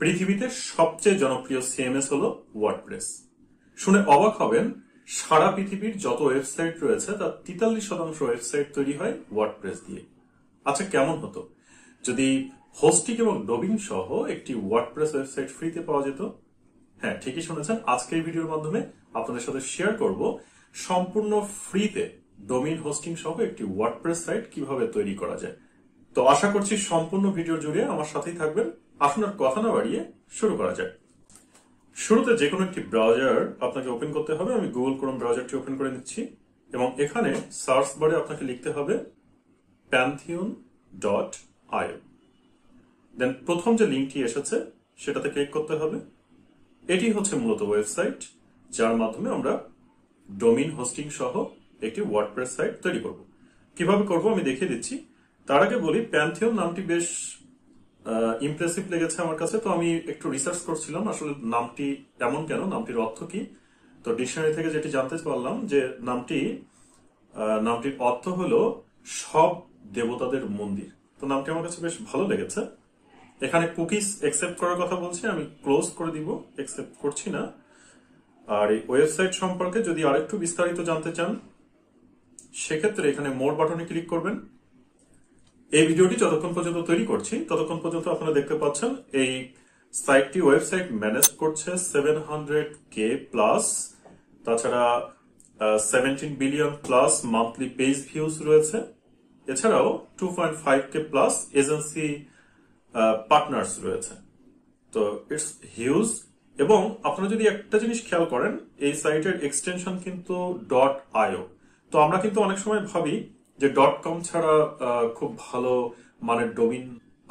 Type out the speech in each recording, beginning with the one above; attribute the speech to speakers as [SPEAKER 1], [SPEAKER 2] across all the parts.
[SPEAKER 1] পৃথিবীতে সবচেয়ে জনপ্রিয় সিএমএস হলো ওয়ার্ডপ্রেস শুনে অবাক হবেন সারা পৃথিবীর যত ওয়েবসাইট রয়েছে তার তেতাল্লিশ শতাংশ ওয়েবসাইট তৈরি হয় ওয়ার্ডপ্রেস দিয়ে আচ্ছা কেমন হতো যদি হোস্টিং এবং ডোবিং সহ একটি ওয়ার্ডপ্রেস ওয়েবসাইট ফ্রিতে পাওয়া যেত হ্যাঁ ঠিকই শুনেছেন আজকের ভিডিওর মাধ্যমে আপনাদের সাথে শেয়ার করব সম্পূর্ণ ফ্রিতে ডোমিন হোস্টিং সহ একটি ওয়ার্ডপ্রেস সাইট কিভাবে তৈরি করা যায় তো আশা করছি সম্পূর্ণ ভিডিও জুড়ে আমার সাথেই থাকবেন আসুন আর কথা না বাড়িয়ে শুরু করা যাক শুরুতে যে কোনো একটি ব্রাউজার আপনাকে ওপেন করতে হবে আমি গুগল ক্রোম ব্রাউজারটি ওপেন করে নিচ্ছি এবং এখানে সার্চ বারে আপনাকে লিখতে হবে প্যান্থিয়ন ডট আই দেন প্রথম যে লিঙ্কটি এসেছে সেটাতে ক্লিক করতে হবে এটি হচ্ছে মূলত ওয়েবসাইট যার মাধ্যমে আমরা ডোমিন হোস্টিং সহ একটি ওয়ার্ডপ্রেস সাইট তৈরি করব কিভাবে করব আমি দেখিয়ে দিচ্ছি তার আগে বলি প্যান্থিয়ন নামটি বেশ ইমপ্রেসিভ লেগেছে আমার কাছে তো আমি একটু রিসার্চ করছিলাম আসলে নামটি এমন কেন নামটির অর্থ কি তো ডিকশনারি থেকে যেটি জানতে পারলাম যে নামটি নামটির অর্থ হলো সব দেবতাদের মন্দির তো নামটি আমার কাছে বেশ ভালো লেগেছে এখানে কুকিজ একসেপ্ট করার কথা বলছি আমি ক্লোজ করে দিব একসেপ্ট করছি না আর এই ওয়েবসাইট সম্পর্কে যদি আরেকটু বিস্তারিত জানতে চান সেক্ষেত্রে এখানে মোর বাটনে ক্লিক করবেন এই ভিডিওটি যতক্ষণ পর্যন্ত তৈরি করছি ততক্ষণ পর্যন্ত আপনারা দেখতে পাচ্ছেন এই সাইটটি ওয়েবসাইট ম্যানেজ করছে সেভেন হান্ড্রেড কে প্লাস তাছাড়া seventeen billion plus monthly page views রয়েছে এছাড়াও two point five K plus agency partners রয়েছে তো ইটস হিউজ এবং আপনারা যদি একটা জিনিস খেয়াল করেন এই সাইটের এক্সটেনশন কিন্তু ডট আইও তো আমরা কিন্তু অনেক সময় ভাবি যে ডট কম ছাড়া খুব ভালো মানের ডোমিন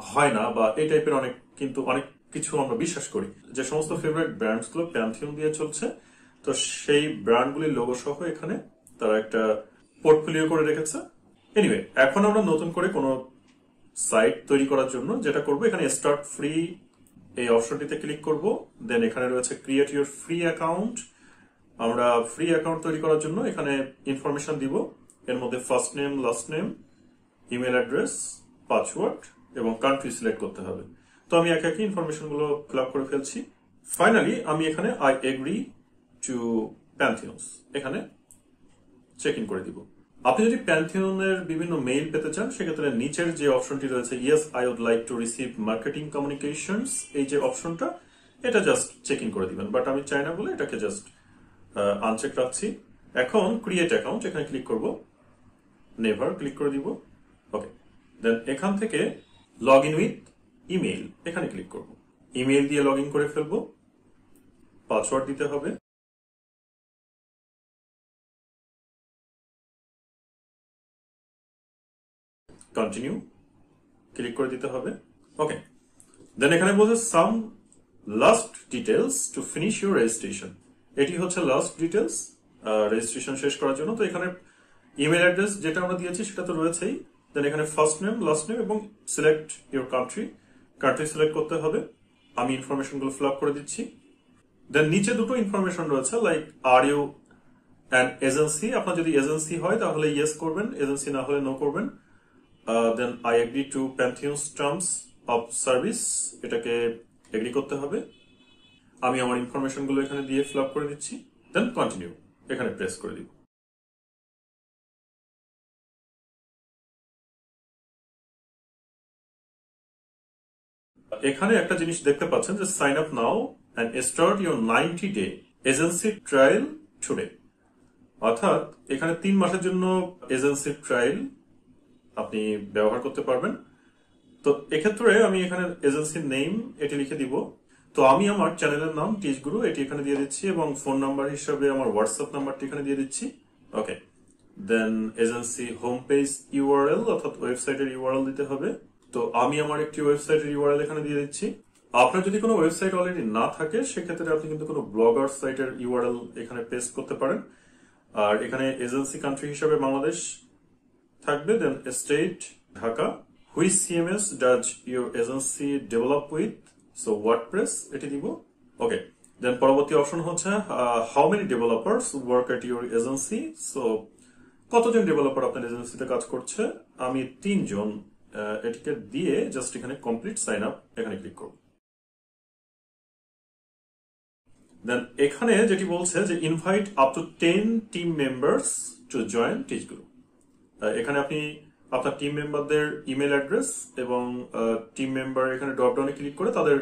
[SPEAKER 1] হয় না বা এই টাইপের অনেক কিন্তু অনেক কিছু আমরা বিশ্বাস করি যে সমস্ত ফেভারিট ব্র্যান্ডস গুলো প্যান্থিয়ন দিয়ে চলছে তো সেই ব্র্যান্ডগুলির লোগো সহ এখানে তারা একটা পোর্টফোলিও করে রেখেছে এনিওয়ে এখন আমরা নতুন করে কোনো সাইট তৈরি করার জন্য যেটা করব এখানে স্টার্ট ফ্রি এই অপশনটিতে ক্লিক করব দেন এখানে রয়েছে ক্রিয়েট ইউর ফ্রি অ্যাকাউন্ট আমরা ফ্রি অ্যাকাউন্ট তৈরি করার জন্য এখানে ইনফরমেশন দিব এর মধ্যে first name last name email address password এবং কান্ট্রি সিলেক্ট করতে হবে তো আমি এক একে ইনফরমেশনগুলো ফিল আপ করে ফেলছি ফাইনালি আমি এখানে আই এগ্রি টু প্যান্থিওস এখানে চেক ইন করে দিব আপনি যদি প্যান্থিয়নের বিভিন্ন মেইল পেতে চান সেক্ষেত্রে নিচের যে অপশনটি রয়েছে yes I would like to receive marketing communication এই যে অপশনটা এটা জাস্ট চেক ইন করে দিবেন বাট আমি চাই না বলে এটাকে জাস্ট আনচেক রাখছি এখন ক্রিয়েট অ্যাকাউন্ট এখানে ক্লিক করবো নেভার ক্লিক করে দিব ওকে দেন এখান থেকে লগ ইন উইথ ইমেইল এখানে ক্লিক করব ইমেল দিয়ে লগ ইন করে ফেলবো পাসওয়ার্ড দিতে হবে কন্টিনিউ ক্লিক করে দিতে হবে ওকে দেন এখানে বলছে some last details to finish your registration এটি হচ্ছে লাস্ট ডিটেলস রেজিস্ট্রেশন শেষ করার জন্য তো এখানে ইমেল অ্যাড্রেস যেটা আমরা দিয়েছি সেটা তো রয়েছেই দেন এখানে ফার্স্ট নেম লাস্ট নেম এবং select your country country select করতে হবে আমি গুলো ফিল আপ করে দিচ্ছি দেন নিচে দুটো ইনফরমেশন রয়েছে like are you an agency আপনার যদি এজেন্সি হয় তাহলে ইয়েস করবেন এজেন্সি না হলে নো করবেন then I agree to Pantheon's terms of service এটাকে এগ্রি করতে হবে আমি আমার ইনফরমেশনগুলো এখানে দিয়ে ফিল আপ করে দিচ্ছি দেন কন্টিনিউ এখানে প্রেস করে দিব এখানে একটা জিনিস দেখতে পাচ্ছেন যে sign up now and start your ninety day agency trial today অর্থাৎ এখানে তিন মাসের জন্য এজেন্সি ট্রায়াল আপনি ব্যবহার করতে পারবেন তো এক্ষেত্রে আমি এখানে এজেন্সির নেম এটি লিখে দিব তো আমি আমার চ্যানেলের নাম টিচ গুরু এটি এখানে দিয়ে দিচ্ছি এবং ফোন নাম্বার হিসাবে আমার হোয়াটসঅ্যাপ নাম্বারটি এখানে দিয়ে দিচ্ছি okay then agency home page URL অর্থাৎ ওয়েবসাইটের ইউআরএল দিতে হবে তো আমি আমার একটি ওয়েবসাইটের ইউআরএল এখানে দিয়ে দিচ্ছি আপনার যদি কোনো ওয়েবসাইট অলরেডি না থাকে সেক্ষেত্রে আপনি কিন্তু কোনো ব্লগার সাইটের ইউআরএল এখানে পেস্ট করতে পারেন আর এখানে এজেন্সি কান্ট্রি হিসাবে বাংলাদেশ থাকবে then state Dhaka which CMS does your agency develop with so WordPress এটি দিব ওকে দেন পরবর্তী অপশন হচ্ছে how many developers work at your agency so কতজন ডেভেলপার আপনার এজেন্সিতে কাজ করছে আমি তিনজন এটিকে দিয়ে জাস্ট এখানে কমপ্লিট সাইন আপ এখানে ক্লিক করব দেন এখানে যেটি বলছে যে invite up to ten team members to join teach group এখানে আপনি আপনার টিম মেম্বারদের ইমেল অ্যাড্রেস এবং টিম মেম্বার এখানে ডাউনে ক্লিক করে তাদের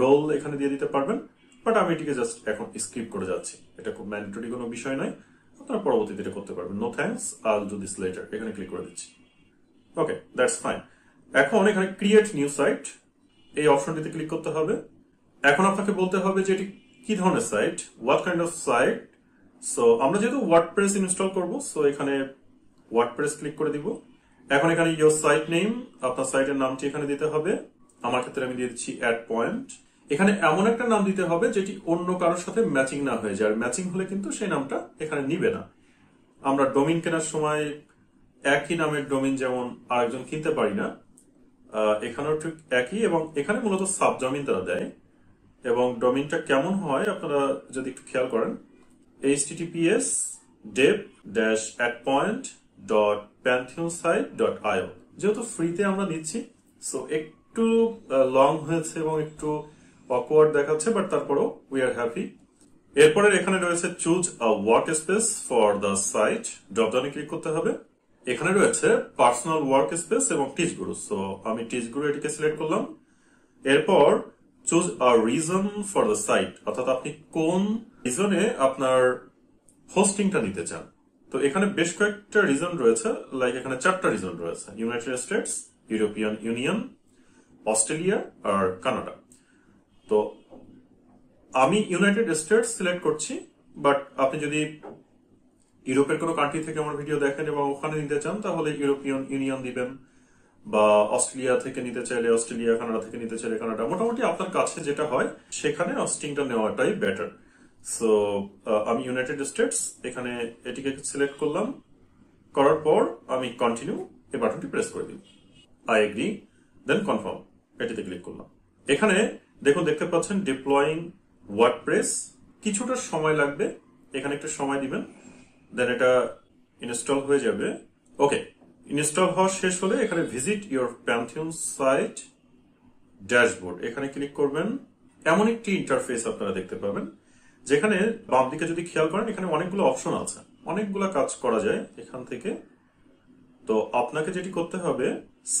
[SPEAKER 1] রোল এখানে দিয়ে দিতে পারবেন বাট আমি এটিকে জাস্ট এখন স্কিপ করে যাচ্ছি এটা খুব ম্যান্ডেটরি কোনো বিষয় নয় আপনারা পরবর্তীতে এটা করতে পারবেন no thanks I'll do this later এখানে ক্লিক করে দিচ্ছি ওকে দ্যাটস ফাইন এখন এখানে ক্রিয়েট নিউ সাইট এই অপশনটিতে ক্লিক করতে হবে এখন আপনাকে বলতে হবে যে এটি কি ধরনের site what kind of site so আমরা যেহেতু ওয়ার্ড প্রেস ইনস্টল করব সো এখানে প্রেস ক্লিক করে দিব এখন এখানে ইয়োর সাইট নেম আপনার সাইটের নামটি এখানে দিতে হবে আমার ক্ষেত্রে আমি দিয়ে দিচ্ছি অ্যাড পয়েন্ট এখানে এমন একটা নাম দিতে হবে যেটি অন্য কারোর সাথে ম্যাচিং না হয়ে যায় আর ম্যাচিং হলে কিন্তু সেই নামটা এখানে নিবে না আমরা ডোমিন কেনার সময় একই নামের ডোমিন যেমন আরেকজন কিনতে পারি না এখানেও ঠিক একই এবং এখানে মূলত সাবডোমিন তারা দেয় এবং ডোমিনটা কেমন হয় আপনারা যদি একটু খেয়াল করেন https dev dash at point dot pantheon site dot IO যেহেতু ফ্রিতে আমরা নিচ্ছি সো একটু লং হয়েছে এবং একটু অকওয়ার্ড দেখাচ্ছে বাট তারপরও উই আর হ্যাপি এরপরে এখানে রয়েছে choose a workspace for the site ড্রপডাউনে ক্লিক করতে হবে এখানে রয়েছে পার্সোনাল ওয়ার্ক স্পেস এবং টিচ গুরু সো আমি টিচ গুরু এটিকে সিলেক্ট করলাম এরপর choose a reason for the site অর্থাৎ আপনি কোন রিজনে আপনার হোস্টিংটা নিতে চান তো এখানে বেশ কয়েকটা রিজন রয়েছে লাইক এখানে চারটা রিজন রয়েছে United States European Union Australia আর কানাডা তো আমি ইউনাইটেড স্টেটস সিলেক্ট করছি বাট আপনি যদি ইউরোপের কোনো কান্ট্রি থেকে আমার ভিডিও দেখেন এবং ওখানে নিতে চান তাহলে ইউরোপিয়ান ইউনিয়ন দিবেন বা অস্ট্রেলিয়া থেকে নিতে চাইলে অস্ট্রেলিয়া কানাডা থেকে নিতে চাইলে কানাডা মোটামুটি আপনার কাছে যেটা হয় সেখানে অস্টিংটা নেওয়াটাই বেটার সো আমি ইউনাইটেড স্টেটস এখানে এটিকে সিলেক্ট করলাম করার পর আমি কন্টিনিউ এই বাটনটি প্রেস করে দিই আই এগ্রি দেন কনফার্ম এটিতে ক্লিক করলাম এখানে দেখুন দেখতে পাচ্ছেন ডিপ্লয়িং ওয়ার্ড প্রেস কিছুটা সময় লাগবে এখানে একটু সময় দিবেন দেন এটা ইনস্টল হয়ে যাবে ওকে ইনস্টল হওয়া শেষ হলে এখানে visit your Pantheon site dashboard এখানে ক্লিক করবেন এমন একটি ইন্টারফেস আপনারা দেখতে পাবেন যেখানে বাম দিকে যদি খেয়াল করেন এখানে অনেকগুলো অপশন আছে অনেকগুলো কাজ করা যায় এখান থেকে তো আপনাকে যেটি করতে হবে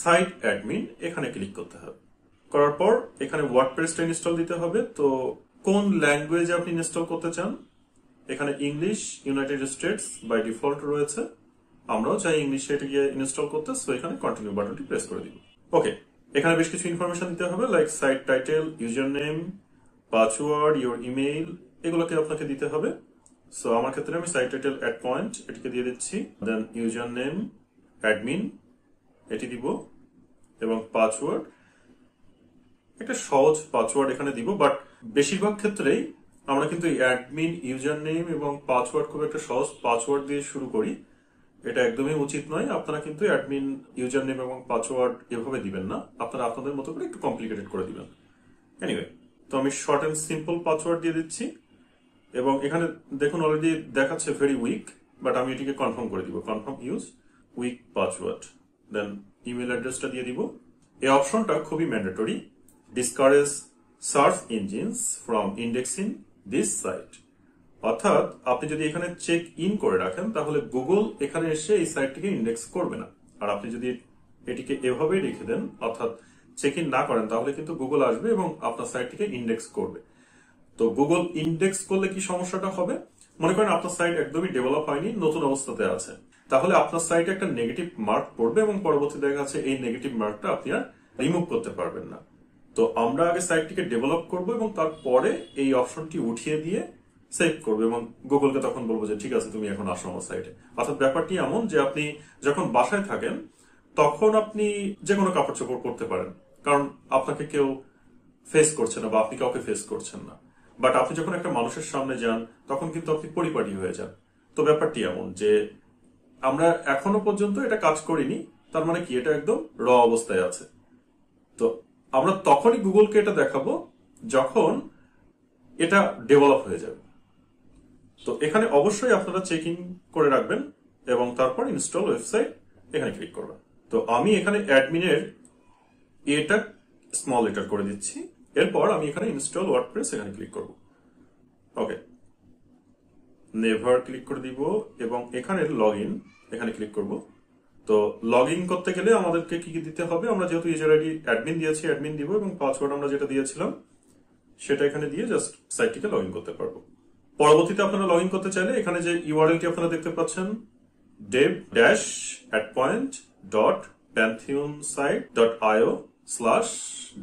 [SPEAKER 1] সাইট অ্যাডমিন এখানে ক্লিক করতে হবে করার পর এখানে ওয়ার্ডপ্রেসটা ইনস্টল দিতে হবে তো কোন ল্যাঙ্গুয়েজ আপনি ইনস্টল করতে চান এখানে English United States by default রয়েছে আমরাও চাই ইংলিশে এটা গিয়ে ইনস্টল করতে সো এখানে কন্টিনিউ বাটনটি প্রেস করে দিব ওকে এখানে বেশ কিছু ইনফরমেশন দিতে হবে like site title username password your email এগুলোকে আপনাকে দিতে হবে সো আমার ক্ষেত্রে আমি সাইট টাইটেল অ্যাট পয়েন্ট এটিকে দিয়ে দিচ্ছি দেন ইউজার নেম অ্যাডমিন এটি দিব এবং পাসওয়ার্ড একটা সহজ পাসওয়ার্ড এখানে দিব বাট বেশিরভাগ ক্ষেত্রেই আমরা কিন্তু অ্যাডমিন ইউজার নেম এবং পাসওয়ার্ড খুব একটা সহজ পাসওয়ার্ড দিয়ে শুরু করি এটা একদমই উচিত নয় আপনারা কিন্তু অ্যাডমিন ইউজার নেম এবং পাসওয়ার্ড এভাবে দিবেন না আপনারা আপনাদের মতো করে একটু কমপ্লিকেটেড করে দিবেন এনিওয়ে তো আমি শর্ট অ্যান্ড সিম্পল পাসওয়ার্ড দিয়ে দিচ্ছি এবং এখানে দেখুন অলরেডি দেখাচ্ছে ভেরি উইক বাট আমি এটিকে কনফার্ম করে দিব confirm use weak password then email অ্যাড্রেসটা দিয়ে দিব এই অপশনটা খুবই mandatory discourage search engines from indexing this site অর্থাৎ আপনি যদি এখানে চেক ইন করে রাখেন তাহলে গুগল এখানে এসে এই সাইটটিকে ইন্ডেক্স করবে না আর আপনি যদি এটিকে এভাবেই রেখে দেন অর্থাৎ চেক ইন না করেন তাহলে কিন্তু গুগল আসবে এবং আপনার সাইটটিকে ইন্ডেক্স করবে তো গুগল ইন্ডেক্স করলে কি সমস্যাটা হবে মনে করেন আপনার সাইট একদমই ডেভেলপ হয়নি নতুন অবস্থাতে আছে তাহলে আপনার সাইটে একটা নেগেটিভ মার্ক পড়বে এবং পরবর্তী দেখা যাচ্ছে এই নেগেটিভ মার্কটা আপনি আর রিমুভ করতে পারবেন না তো আমরা আগে সাইটটিকে ডেভেলপ করব এবং তারপরে এই অপশনটি উঠিয়ে দিয়ে সেভ করবে এবং গুগলকে তখন বলবো যে ঠিক আছে তুমি এখন আসো আমার সাইটে অর্থাৎ ব্যাপারটি এমন যে আপনি যখন বাসায় থাকেন তখন আপনি যে কোনো কাপড় চোপড় করতে পারেন কারণ আপনাকে কেউ ফেস করছে না বা আপনি কাউকে ফেস করছেন না বাট আপনি যখন একটা মানুষের সামনে যান তখন কিন্তু আপনি পরিপাটি হয়ে যান তো ব্যাপারটি এমন যে আমরা এখনো পর্যন্ত এটা কাজ করিনি তার মানে কি এটা একদম র অবস্থায় আছে তো আমরা তখনই গুগলকে এটা দেখাবো যখন এটা ডেভেলপ হয়ে যাবে তো এখানে অবশ্যই আপনারা চেকিং করে রাখবেন এবং তারপর ইনস্টল ওয়েবসাইট এখানে ক্লিক করবেন তো আমি এখানে অ্যাডমিনের এটা স্মল লেটার করে দিচ্ছি এরপর আমি এখানে ইনস্টল ওয়ার্ডপ্রেস এখানে ক্লিক করব ওকে নেভার ক্লিক করে দিব এবং এখানে লগ এখানে ক্লিক করবো তো লগ ইন করতে গেলে আমাদেরকে কি কি দিতে হবে আমরা যেহেতু ইউজার আইডি অ্যাডমিন দিয়েছি অ্যাডমিন দিব এবং পাসওয়ার্ড আমরা যেটা দিয়েছিলাম সেটা এখানে দিয়ে জাস্ট সাইটটিকে লগ ইন করতে পারবো পরবর্তীতে আপনারা লগ ইন করতে চাইলে এখানে যে ইউআরএলটি আপনারা দেখতে পাচ্ছেন dev dash at point dot Pantheon site dot IO slash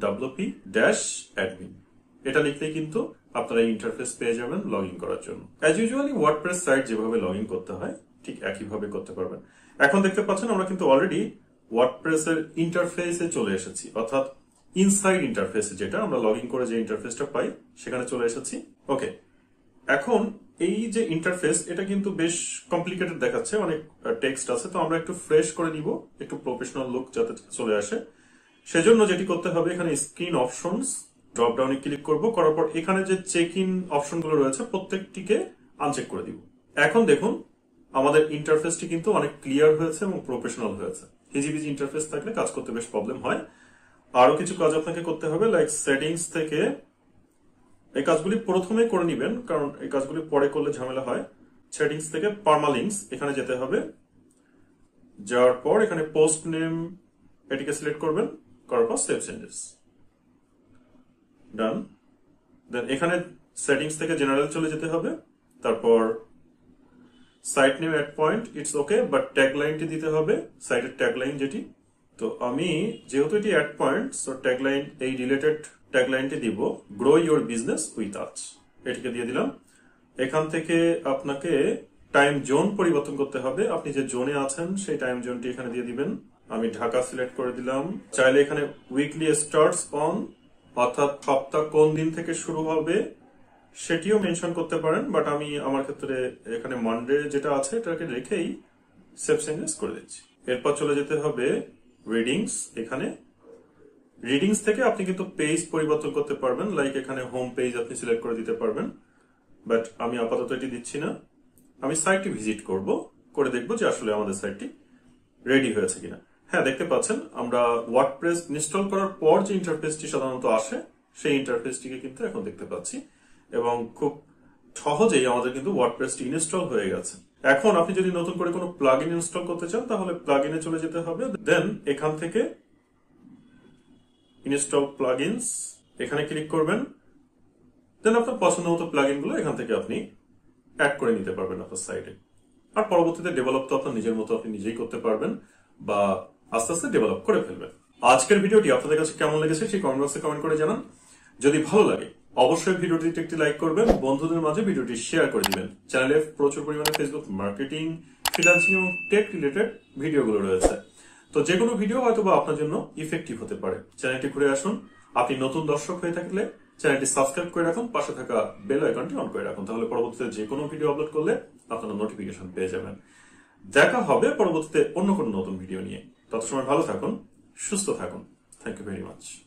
[SPEAKER 1] WP dash admin এটা লিখলে কিন্তু আপনারা ইন্টারফেস পেয়ে যাবেন লগ ইন করার জন্য অ্যাজ ইউজুয়ালি ওয়ার্ডপ্রেস সাইট যেভাবে লগ ইন করতে হয় ঠিক একইভাবে করতে পারবেন এখন দেখতে পাচ্ছেন আমরা কিন্তু অলরেডি ওয়ার্ডপ্রেসের ইন্টারফেসে চলে এসেছি অর্থাৎ ইনসাইড ইন্টারফেসে যেটা আমরা লগ করে যে ইন্টারফেসটা পাই সেখানে চলে এসেছি ওকে এখন এই যে ইন্টারফেস এটা কিন্তু বেশ কমপ্লিকেটেড দেখাচ্ছে অনেক টেক্সট আছে তো আমরা একটু ফ্রেশ করে নিব একটু প্রফেশনাল লুক যাতে চলে আসে সেজন্য যেটি করতে হবে এখানে স্ক্রিন অপশনস ড্রপ ডাউনে ক্লিক করব করার পর এখানে যে চেক ইন অপশনগুলো রয়েছে প্রত্যেকটিকে আনচেক করে দিব এখন দেখুন আমাদের ইন্টারফেসটি কিন্তু অনেক ক্লিয়ার হয়েছে এবং প্রফেশনাল হয়েছে হিজিবিজি ইন্টারফেস থাকলে কাজ করতে বেশ প্রবলেম হয় আরো কিছু কাজ আপনাকে করতে হবে লাইক সেটিংস থেকে এই কাজগুলি প্রথমে করে নিবেন কারণ এই কাজগুলি পরে করলে ঝামেলা হয় সেটিংস থেকে পারমালিংস এখানে যেতে হবে যাওয়ার পর এখানে পোস্ট নেম এটিকে সিলেক্ট করবেন করার পর সেভ চেঞ্জেস ডান দেন এখানে সেটিংস থেকে জেনারেল চলে যেতে হবে তারপর site name at point it's okay but tag লাইনটি দিতে হবে সাইটের ট্যাগ লাইন যেটি তো আমি যেহেতু এটি এক পয়েন্ট সো ট্যাগ লাইন এই রিলেটেড ট্যাগ লাইনটি দিব গ্রো ইউর বিজনেস উইথ আচ এটিকে দিয়ে দিলাম এখান থেকে আপনাকে টাইম জোন পরিবর্তন করতে হবে আপনি যে জোনে আছেন সেই টাইম জোনটি এখানে দিয়ে দিবেন আমি ঢাকা সিলেক্ট করে দিলাম চাইলে এখানে উইকলি স্টার্টস অন অর্থাৎ সপ্তাহ কোন দিন থেকে শুরু হবে সেটিও মেনশন করতে পারেন বাট আমি আমার ক্ষেত্রে এখানে মানডে যেটা আছে এটাকে রেখেই সেভ চেঞ্জেস করে দিচ্ছি এরপর চলে যেতে হবে রিডিংস এখানে রিডিংস থেকে আপনি কিন্তু পেজ পরিবর্তন করতে পারবেন লাইক এখানে হোম পেজ আপনি সিলেক্ট করে দিতে পারবেন বাট আমি আপাতত এটি দিচ্ছি না আমি সাইটটি ভিজিট করব করে দেখব যে আসলে আমাদের সাইটটি রেডি হয়েছে কিনা হ্যাঁ দেখতে পাচ্ছেন আমরা ওয়ার্ডপ্রেস ইনস্টল করার পর যে ইন্টারফেসটি সাধারণত আসে সেই ইন্টারফেসটিকে কিন্তু এখন দেখতে পাচ্ছি এবং খুব সহজেই আমাদের কিন্তু ওয়ার্ডপ্রেসটি ইনস্টল হয়ে গেছে এখন আপনি যদি নতুন করে কোনো প্লাগ ইনস্টল করতে চান তাহলে প্লাগ চলে যেতে হবে দেন এখান থেকে ইনস্টল প্লাগ এখানে ক্লিক করবেন দেন আপনার পছন্দ মতো প্লাগ গুলো এখান থেকে আপনি অ্যাড করে নিতে পারবেন আপনার সাইডে আর পরবর্তীতে ডেভেলপ তো আপনার নিজের মতো আপনি নিজেই করতে পারবেন বা আস্তে আস্তে ডেভেলপ করে ফেলবেন আজকের ভিডিওটি আপনাদের কাছে কেমন লেগেছে সেই কমেন্ট বক্সে কমেন্ট করে জানান যদি ভালো লাগে অবশ্যই ভিডিওটিতে একটি লাইক করবেন বন্ধুদের মাঝে ভিডিওটি শেয়ার করে দিবেন চ্যানেলে প্রচুর পরিমাণে ফেসবুক মার্কেটিং ফিনান্সিং এবং টেক রিলেটেড ভিডিওগুলো রয়েছে তো যে কোনো ভিডিও হয়তো বা আপনার জন্য ইফেক্টিভ হতে পারে চ্যানেলটি ঘুরে আসুন আপনি নতুন দর্শক হয়ে থাকলে চ্যানেলটি সাবস্ক্রাইব করে রাখুন পাশে থাকা বেল আইকনটি অন করে রাখুন তাহলে পরবর্তীতে যে কোনো ভিডিও আপলোড করলে আপনারা নোটিফিকেশন পেয়ে যাবেন দেখা হবে পরবর্তীতে অন্য কোনো নতুন ভিডিও নিয়ে তত সময় ভালো থাকুন সুস্থ থাকুন থ্যাংক ইউ ভেরি মাচ